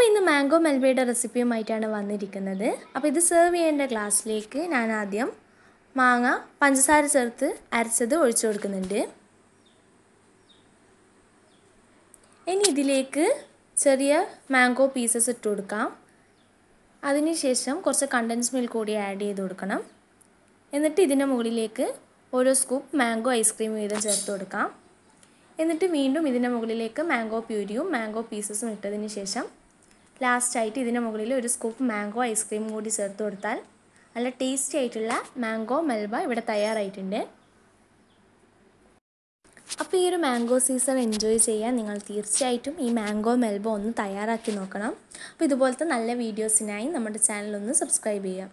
അപ്പോൾ ഇന്ന് മാംഗോ മെൽബയുടെ റെസിപ്പിയുമായിട്ടാണ് വന്നിരിക്കുന്നത് അപ്പോൾ ഇത് സെർവ് ചെയ്യേണ്ട ഗ്ലാസ്സിലേക്ക് ഞാൻ ആദ്യം മാങ്ങ പഞ്ചസാര ചേർത്ത് അരച്ചത് ഒഴിച്ചു കൊടുക്കുന്നുണ്ട് ഇനി ഇതിലേക്ക് ചെറിയ മാംഗോ പീസസ് ഇട്ട് കൊടുക്കാം അതിനുശേഷം കുറച്ച് കണ്ടൻസ് മിൽക്ക് കൂടി ആഡ് ചെയ്ത് കൊടുക്കണം എന്നിട്ട് ഇതിൻ്റെ മുകളിലേക്ക് ഓരോ സ്കൂപ്പ് മാംഗോ ഐസ്ക്രീം വീതം ചേർത്ത് കൊടുക്കാം എന്നിട്ട് വീണ്ടും ഇതിൻ്റെ മുകളിലേക്ക് മാംഗോ പ്യൂരിയും മാംഗോ പീസസും ഇട്ടതിന് ശേഷം ലാസ്റ്റായിട്ട് ഇതിന് മുകളിൽ ഒരു സ്കൂപ്പ് മാംഗോ ഐസ്ക്രീം കൂടി ചേർത്ത് കൊടുത്താൽ നല്ല ടേസ്റ്റി ആയിട്ടുള്ള മാംഗോ മെൽബ ഇവിടെ തയ്യാറായിട്ടുണ്ട് അപ്പോൾ ഈ ഒരു മാംഗോ സീസൺ എൻജോയ് ചെയ്യാൻ നിങ്ങൾ തീർച്ചയായിട്ടും ഈ മാംഗോ മെൽബ ഒന്ന് തയ്യാറാക്കി നോക്കണം അപ്പോൾ ഇതുപോലത്തെ നല്ല വീഡിയോസിനായി നമ്മുടെ ചാനൽ ഒന്ന് സബ്സ്ക്രൈബ് ചെയ്യാം